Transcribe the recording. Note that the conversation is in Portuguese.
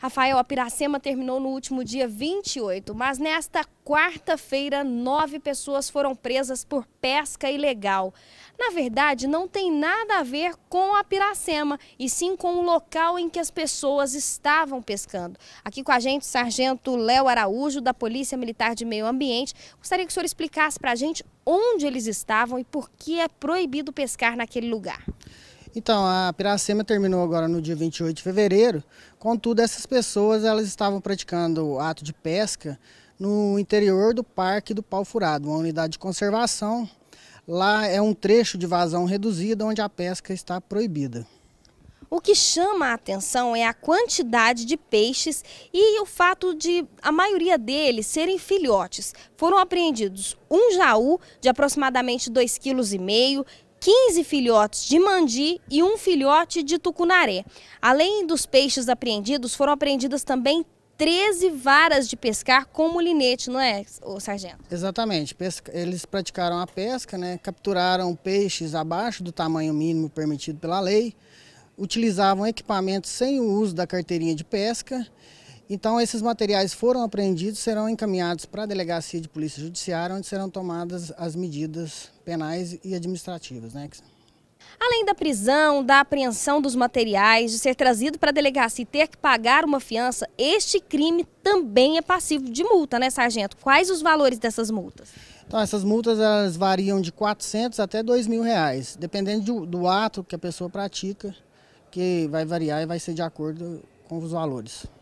Rafael, a Piracema terminou no último dia 28, mas nesta quarta-feira, nove pessoas foram presas por pesca ilegal. Na verdade, não tem nada a ver com a Piracema, e sim com o local em que as pessoas estavam pescando. Aqui com a gente, Sargento Léo Araújo, da Polícia Militar de Meio Ambiente. Gostaria que o senhor explicasse para a gente onde eles estavam e por que é proibido pescar naquele lugar. Então, a Piracema terminou agora no dia 28 de fevereiro, contudo, essas pessoas elas estavam praticando o ato de pesca no interior do Parque do Pau Furado, uma unidade de conservação. Lá é um trecho de vazão reduzida onde a pesca está proibida. O que chama a atenção é a quantidade de peixes e o fato de a maioria deles serem filhotes. Foram apreendidos um jaú de aproximadamente 2,5 kg, 15 filhotes de mandi e um filhote de tucunaré. Além dos peixes apreendidos, foram apreendidas também 13 varas de pescar com mulinete, não é, o sargento? Exatamente. Eles praticaram a pesca, né? capturaram peixes abaixo do tamanho mínimo permitido pela lei, utilizavam equipamentos sem o uso da carteirinha de pesca então, esses materiais foram apreendidos, serão encaminhados para a Delegacia de Polícia Judiciária, onde serão tomadas as medidas penais e administrativas. Né? Além da prisão, da apreensão dos materiais, de ser trazido para a delegacia e ter que pagar uma fiança, este crime também é passivo de multa, né, sargento? Quais os valores dessas multas? Então, essas multas elas variam de 400 até 2 mil reais, dependendo do, do ato que a pessoa pratica, que vai variar e vai ser de acordo com os valores.